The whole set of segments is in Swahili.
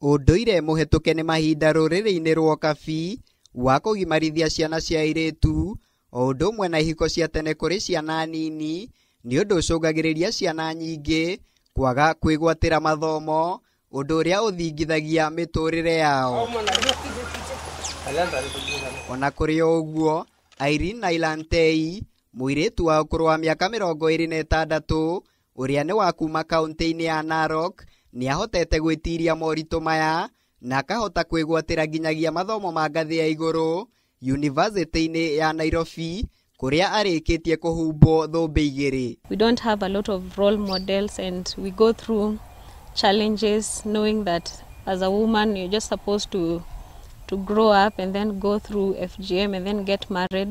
unduire muhituke nĩ mahinda rũrĩrĩ-inĩ rwa kabii wa kũgimarithia ciana cia airitu o ũndũ ũmwe na ihiko cia tene kũrĩ ciana nini nĩ ũndũ ũcũngagĩrĩria ciana nyingĩ kwaga kwĩgwatĩra mathomo ũndũ ũrĩa ũthingithagia mĩtũrĩre yao ona kũrĩ o uguo Irene Nailantei mũirĩtu wa ũkũrũ wa mĩaka mĩrongo ĩrĩ na ĩtandatũ ũrĩa nĩ wa kuma kaũntĩ-inĩ ya Narok nĩ ahotete gwĩtiria moritũ maya na akahota kwĩgwatĩra nginyagia mathomo ma ngathĩ ya igũrũ yunivasĩtĩ-inĩ ya Nairobi kuria arĩkĩtie kũhumbwo thũmbĩ igiri we don't have a lot of role models and we go through challenges knowing that as a woman you're just supposed to to grow up and then go through FGM and then get married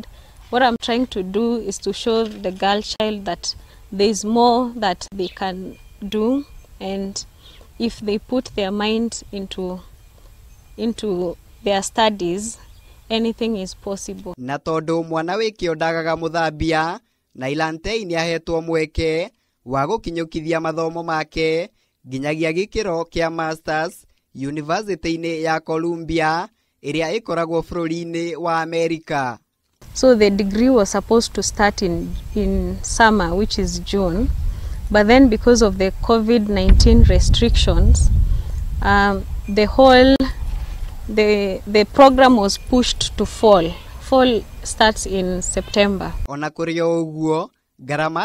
what i'm trying to do is to show the girl child that there is more that they can do and if they put their mind into, into their studies anything is possible na tondu mwana wi kio ndagaga muthambia na ilantei ni ahetwo mweke wa gukinyukithia mathomo make nginyagia gikiro kia masters university-ini ya Columbia iria ikoragwo bururi-ini wa America so the degree was supposed to start in, in summer which is June But then because of the COVID-19 restrictions, um, the whole the, the program was pushed to fall. Fall starts in September. Ona kũrĩ o ũguo,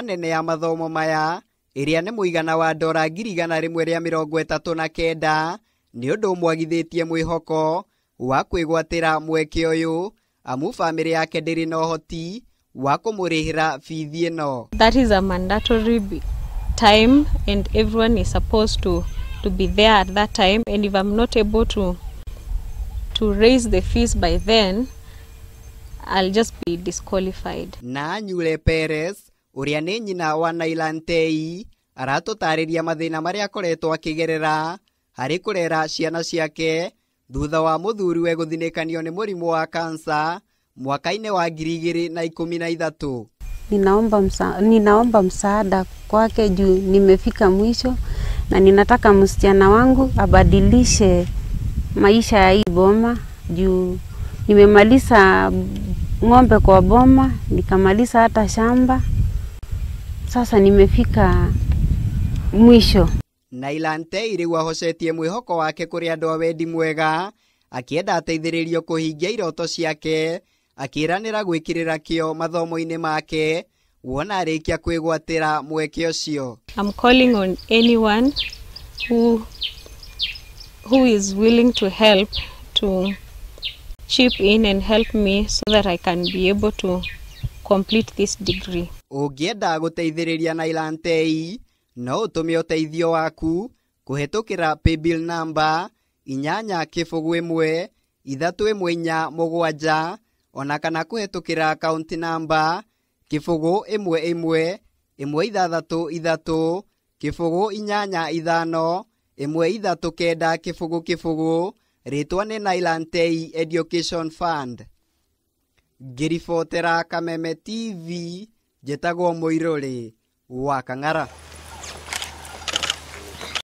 nene ya mathomo maya iria nĩ muigana wa ndora ngiri igana rĩmwe rĩa mĩrongo ĩtatũ na kenda nĩ ũndũ mwagithĩtie mwĩhoko wa kwĩgwatĩra mweke ũyũ amu bamĩrĩ yake ndĩrĩ na ũhoti wa kũmũrĩhĩra bithi ĩno. That is a mandatory time and everyone is supposed to to be there at that time and if I'm not able to to raise the fees by then I'll just be disqualified. Na Nyule Perez uria ni nyina wa Naila Ntei aratutariria mathina maria akoretwo akigerera harĩ kũrera ciana ciake thutha wa we gũthinĩkanio nĩ mũrimũ wa kansa mwaka-inĩ wa ngiri na ikũmi ninaomba, msa, ninaomba msaada kwake juu nimefika mwisho na ninataka msichana wangu abadilishe maisha ya hii boma juu nimemaliza ng'ombe kwa boma, nikamaliza hata shamba. Sasa nimefika mwisho. Nailante irigu ahocetie mwihoko wake kuri andu a wendi mwega akienda ateithiririo kuhingia iroto ciake akĩĩranĩra gwĩkĩrĩra kĩo mathomo-inĩ make wona arĩkia kwĩgwatĩra mweke ũcio I'm calling on anyone who, who is willing to help to chip in and help me so that I can be able to complete this degree ũngĩenda gũteithĩrĩria na ilantei no ũtũme ũteithio waku kũhĩtũkĩra paybill namba inyanya kĩbũgũ ĩmwe ithatũ ĩmwe inya mũgwanja ona kana kũhĩtũkĩra akaunti namba kĩbũgũ ĩmwe ĩmwe ĩmwe ithathatũ ithatũ kĩbũgũ inyanya ithano ĩmwe ithatũ kenda kĩbũgũ kĩbũgũ rĩtwa nĩ Nylantei Education Fund ngĩribotera Kameme TV njĩtagwo Mũirũrĩ wa Kang'ara